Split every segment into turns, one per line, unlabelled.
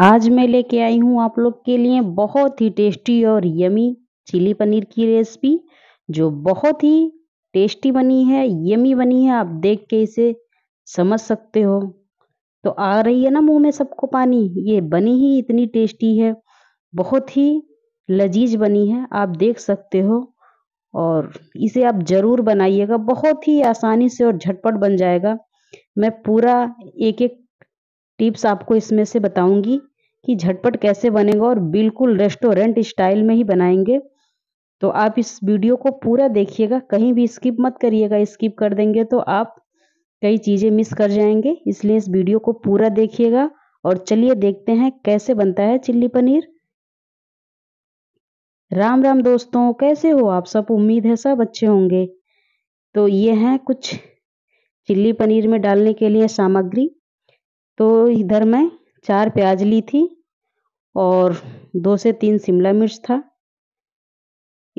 आज मैं लेके आई हूँ आप लोग के लिए बहुत ही टेस्टी और यमी चिली पनीर की रेसिपी जो बहुत ही टेस्टी बनी है यमी बनी है आप देख के इसे समझ सकते हो तो आ रही है ना मुंह में सबको पानी ये बनी ही इतनी टेस्टी है बहुत ही लजीज बनी है आप देख सकते हो और इसे आप ज़रूर बनाइएगा बहुत ही आसानी से और झटपट बन जाएगा मैं पूरा एक एक टिप्स आपको इसमें से बताऊंगी कि झटपट कैसे बनेगा और बिल्कुल रेस्टोरेंट स्टाइल में ही बनाएंगे तो आप इस वीडियो को पूरा देखिएगा कहीं भी स्किप मत करिएगा स्किप कर देंगे तो आप कई चीज़ें मिस कर जाएंगे इसलिए इस वीडियो को पूरा देखिएगा और चलिए देखते हैं कैसे बनता है चिल्ली पनीर राम राम दोस्तों कैसे हो आप सब उम्मीद है सब अच्छे होंगे तो ये हैं कुछ चिल्ली पनीर में डालने के लिए सामग्री तो इधर मैं चार प्याज ली थी और दो से तीन शिमला मिर्च था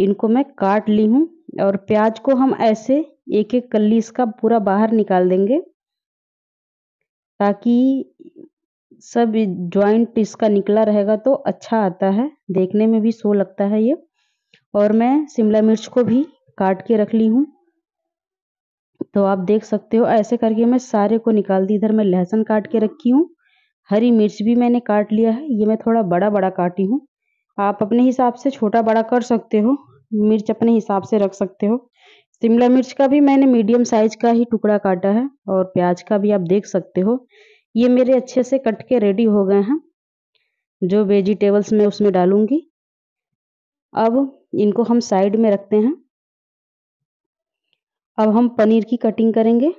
इनको मैं काट ली हूँ और प्याज को हम ऐसे एक एक कल्ली इसका पूरा बाहर निकाल देंगे ताकि सब जॉइंट इसका निकला रहेगा तो अच्छा आता है देखने में भी सो लगता है ये और मैं शिमला मिर्च को भी काट के रख ली हूँ तो आप देख सकते हो ऐसे करके मैं सारे को निकाल दी इधर मैं लहसुन काट के रखी हूँ हरी मिर्च भी मैंने काट लिया है ये मैं थोड़ा बड़ा बड़ा काटी हूँ आप अपने हिसाब से छोटा बड़ा कर सकते हो मिर्च अपने हिसाब से रख सकते हो शिमला मिर्च का भी मैंने मीडियम साइज का ही टुकड़ा काटा है और प्याज का भी आप देख सकते हो ये मेरे अच्छे से कट के रेडी हो गए हैं जो वेजिटेबल्स मैं उसमें डालूंगी अब इनको हम साइड में रखते हैं अब हम पनीर की कटिंग करेंगे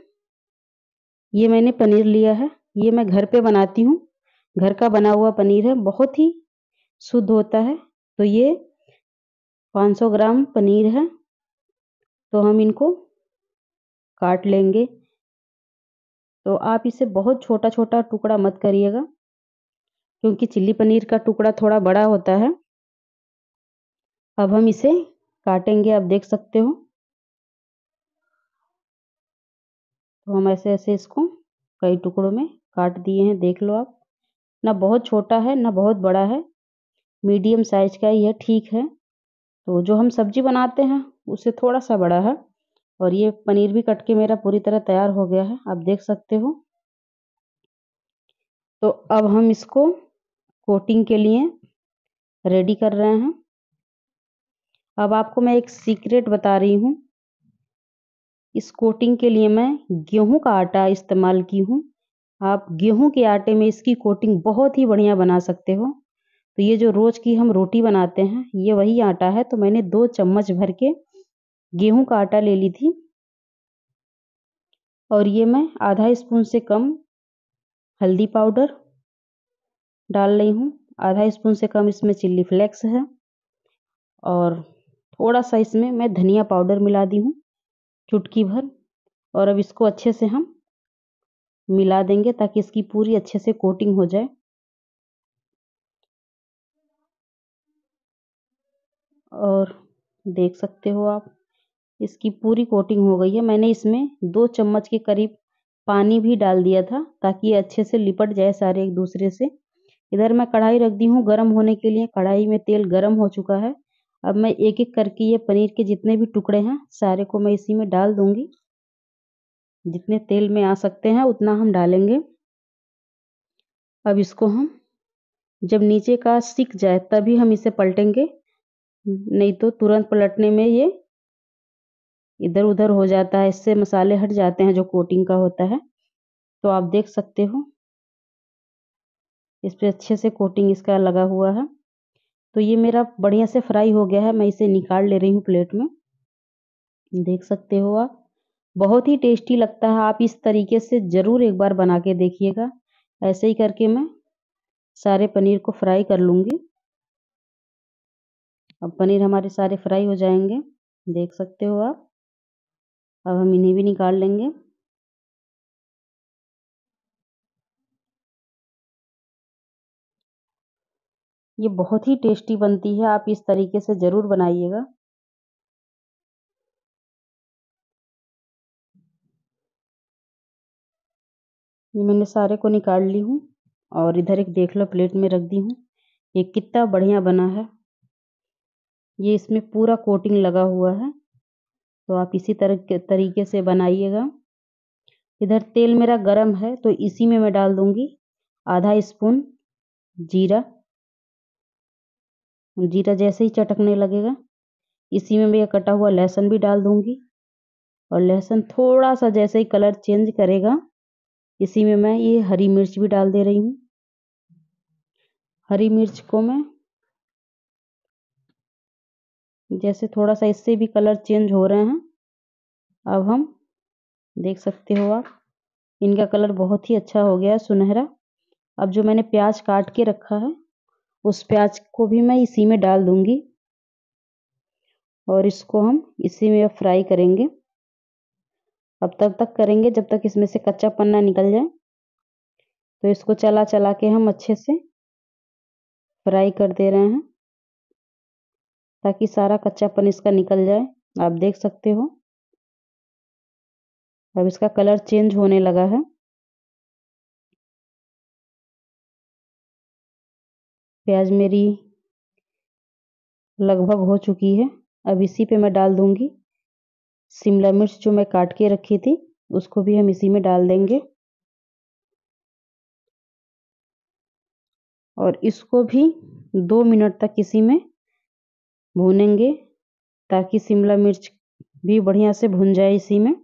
ये मैंने पनीर लिया है ये मैं घर पे बनाती हूँ घर का बना हुआ पनीर है बहुत ही शुद्ध होता है तो ये 500 ग्राम पनीर है तो हम इनको काट लेंगे तो आप इसे बहुत छोटा छोटा टुकड़ा मत करिएगा क्योंकि चिल्ली पनीर का टुकड़ा थोड़ा बड़ा होता है अब हम इसे काटेंगे आप देख सकते हो तो हम ऐसे-ऐसे इसको कई टुकड़ों में काट दिए हैं देख लो आप ना बहुत छोटा है ना बहुत बड़ा है मीडियम साइज का यह ठीक है तो जो हम सब्जी बनाते हैं उससे थोड़ा सा बड़ा है और ये पनीर भी कट के मेरा पूरी तरह तैयार हो गया है आप देख सकते हो तो अब हम इसको कोटिंग के लिए रेडी कर रहे हैं अब आपको मैं एक सीक्रेट बता रही हूँ इस कोटिंग के लिए मैं गेहूं का आटा इस्तेमाल की हूँ आप गेहूं के आटे में इसकी कोटिंग बहुत ही बढ़िया बना सकते हो तो ये जो रोज़ की हम रोटी बनाते हैं ये वही आटा है तो मैंने दो चम्मच भर के गेहूं का आटा ले ली थी और ये मैं आधा स्पून से कम हल्दी पाउडर डाल रही हूँ आधा स्पून से कम इसमें चिल्ली फ्लेक्स है और थोड़ा सा इसमें मैं धनिया पाउडर मिला दी हूँ चुटकी भर और अब इसको
अच्छे से हम मिला देंगे ताकि इसकी पूरी अच्छे से कोटिंग हो जाए और
देख सकते हो आप इसकी पूरी कोटिंग हो गई है मैंने इसमें दो चम्मच के करीब पानी भी डाल दिया था ताकि ये अच्छे से लिपट जाए सारे एक दूसरे से इधर मैं कढ़ाई रख दी हूँ गर्म होने के लिए कढ़ाई में तेल गर्म हो चुका है अब मैं एक एक करके ये पनीर के जितने भी टुकड़े हैं सारे को मैं इसी में डाल दूंगी जितने तेल में आ सकते हैं उतना हम डालेंगे अब इसको हम जब नीचे का सिक जाए तभी हम इसे पलटेंगे नहीं तो तुरंत पलटने में ये इधर उधर हो जाता है इससे मसाले हट जाते हैं जो कोटिंग का होता है तो आप देख सकते हो इस पर अच्छे से कोटिंग इसका लगा हुआ है तो ये मेरा बढ़िया से फ्राई हो गया है मैं इसे निकाल ले रही हूँ प्लेट में देख सकते हो आप बहुत ही टेस्टी लगता है आप इस तरीके से ज़रूर एक बार बना के देखिएगा ऐसे ही करके मैं सारे पनीर को फ्राई कर लूँगी अब पनीर हमारे सारे
फ्राई हो जाएंगे देख सकते हो आप अब हम इन्हें भी निकाल लेंगे ये बहुत ही टेस्टी बनती है आप इस तरीके से ज़रूर बनाइएगा ये मैंने सारे को निकाल ली हूँ और इधर एक देख
लो प्लेट में रख दी हूँ ये कितना बढ़िया बना है ये इसमें पूरा कोटिंग लगा हुआ है तो आप इसी तरह तरीके से बनाइएगा इधर तेल मेरा गरम है तो इसी में मैं डाल दूंगी आधा स्पून जीरा जीरा जैसे ही चटकने लगेगा इसी में मैं कटा हुआ लहसुन भी डाल दूंगी और लहसुन थोड़ा सा जैसे ही
कलर चेंज करेगा इसी में मैं ये हरी मिर्च भी डाल दे रही हूँ हरी मिर्च को मैं
जैसे थोड़ा सा इससे भी कलर चेंज हो रहे हैं अब हम देख सकते हो आप इनका कलर बहुत ही अच्छा हो गया है सुनहरा अब जो मैंने प्याज काट के रखा है उस प्याज को भी मैं इसी में डाल दूंगी और इसको हम इसी में फ्राई करेंगे अब तब तक करेंगे जब तक इसमें से कच्चा पन्ना निकल जाए तो इसको चला चला के हम अच्छे से
फ्राई कर दे रहे हैं ताकि सारा कच्चापन इसका निकल जाए आप देख सकते हो अब इसका कलर चेंज होने लगा है प्याज मेरी लगभग हो चुकी है
अब इसी पे मैं डाल दूंगी शिमला मिर्च जो मैं काट के रखी थी उसको
भी हम इसी में डाल देंगे और इसको भी दो मिनट तक इसी में भूनेंगे ताकि शिमला मिर्च भी बढ़िया से भुन जाए इसी में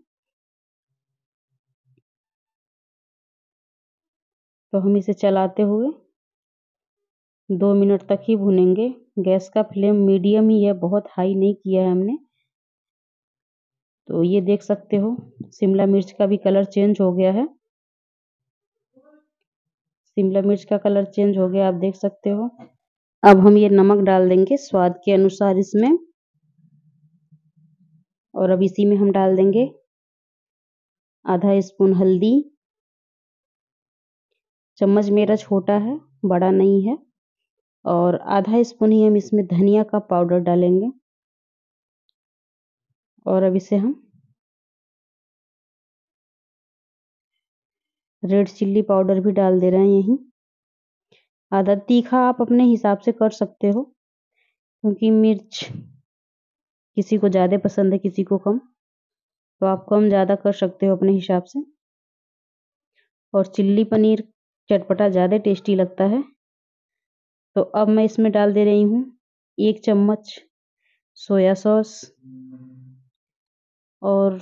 तो हम इसे चलाते हुए
दो मिनट तक ही भुनेंगे गैस का फ्लेम मीडियम ही है बहुत हाई नहीं किया है हमने तो ये देख सकते हो शिमला मिर्च का भी कलर चेंज हो गया है शिमला मिर्च का कलर चेंज हो गया आप देख सकते हो अब हम ये नमक डाल देंगे स्वाद के अनुसार इसमें और अब इसी में हम डाल देंगे आधा स्पून हल्दी चम्मच मेरा छोटा है बड़ा
नहीं है और आधा स्पून ही हम इसमें धनिया का पाउडर डालेंगे और अब इसे हम रेड चिल्ली पाउडर भी डाल दे रहे हैं यहीं
आधा तीखा आप अपने हिसाब से कर सकते हो क्योंकि मिर्च किसी को ज़्यादा पसंद है किसी को कम तो आप कम ज़्यादा कर सकते हो अपने हिसाब से और चिल्ली पनीर चटपटा ज़्यादा टेस्टी लगता है तो अब मैं इसमें डाल दे रही हूँ एक चम्मच सोया सॉस और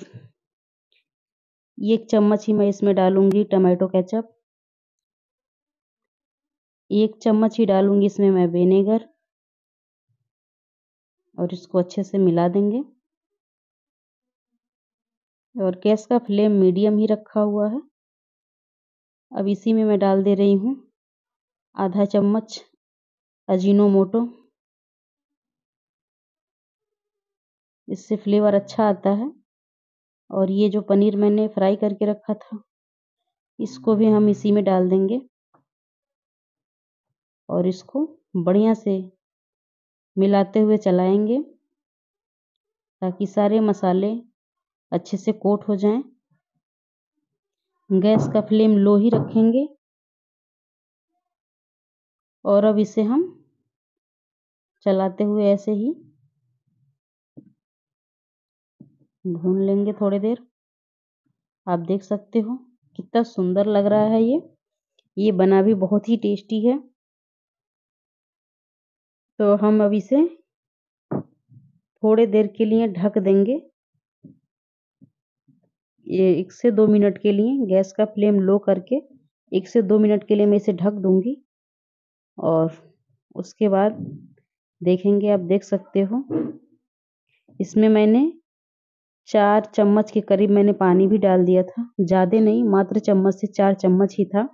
एक चम्मच ही मैं इसमें डालूंगी टमाटो केचप एक चम्मच ही डालूंगी इसमें मैं विनेगर और इसको अच्छे से मिला देंगे और गैस का फ्लेम मीडियम
ही रखा हुआ है अब इसी में मैं डाल दे रही हूँ आधा चम्मच अजीनोमोटो
इससे फ्लेवर अच्छा आता है और ये जो पनीर मैंने फ्राई करके रखा था इसको भी हम इसी में डाल देंगे और इसको बढ़िया से मिलाते हुए चलाएंगे
ताकि सारे मसाले अच्छे से कोट हो जाएं गैस का फ्लेम लो ही रखेंगे और अब इसे हम चलाते हुए ऐसे ही भून लेंगे थोड़ी देर आप
देख सकते हो कितना सुंदर लग रहा है ये ये बना भी बहुत ही टेस्टी है
तो हम अब इसे थोड़े देर के लिए ढक देंगे ये एक से दो
मिनट के लिए गैस का फ्लेम लो करके एक से दो मिनट के लिए मैं इसे ढक दूंगी और उसके बाद देखेंगे आप देख सकते हो इसमें मैंने चार चम्मच के करीब मैंने पानी भी डाल दिया था ज़्यादा नहीं मात्र चम्मच से चार चम्मच ही था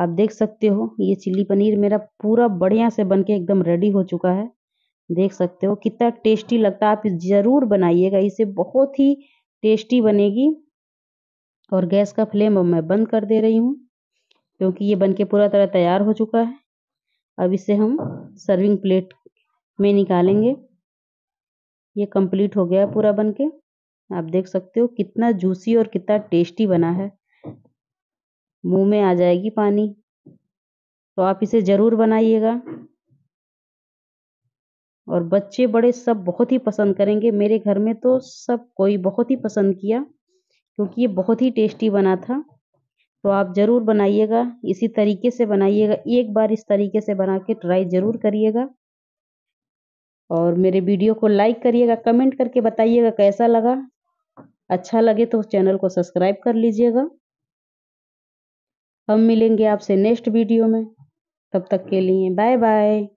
आप देख सकते हो ये चिल्ली पनीर मेरा पूरा बढ़िया से बन के एकदम रेडी हो चुका है देख सकते हो कितना टेस्टी लगता है आप ज़रूर बनाइएगा इसे बहुत ही टेस्टी बनेगी और गैस का फ्लेम मैं बंद कर दे रही हूँ क्योंकि ये के पूरा तरह तैयार हो चुका है अब इसे हम सर्विंग प्लेट में निकालेंगे ये कंप्लीट हो गया पूरा पूरा बनके आप देख सकते हो कितना जूसी और कितना टेस्टी बना है मुंह में आ जाएगी पानी तो आप इसे जरूर बनाइएगा और बच्चे बड़े सब बहुत ही पसंद करेंगे मेरे घर में तो सब कोई बहुत ही पसंद किया क्योंकि ये बहुत ही टेस्टी बना था तो आप ज़रूर बनाइएगा इसी तरीके से बनाइएगा एक बार इस तरीके से बना के ट्राई ज़रूर करिएगा और मेरे वीडियो को लाइक करिएगा कमेंट करके बताइएगा कैसा लगा अच्छा लगे तो चैनल को सब्सक्राइब कर
लीजिएगा हम मिलेंगे आपसे नेक्स्ट वीडियो में तब तक के लिए बाय बाय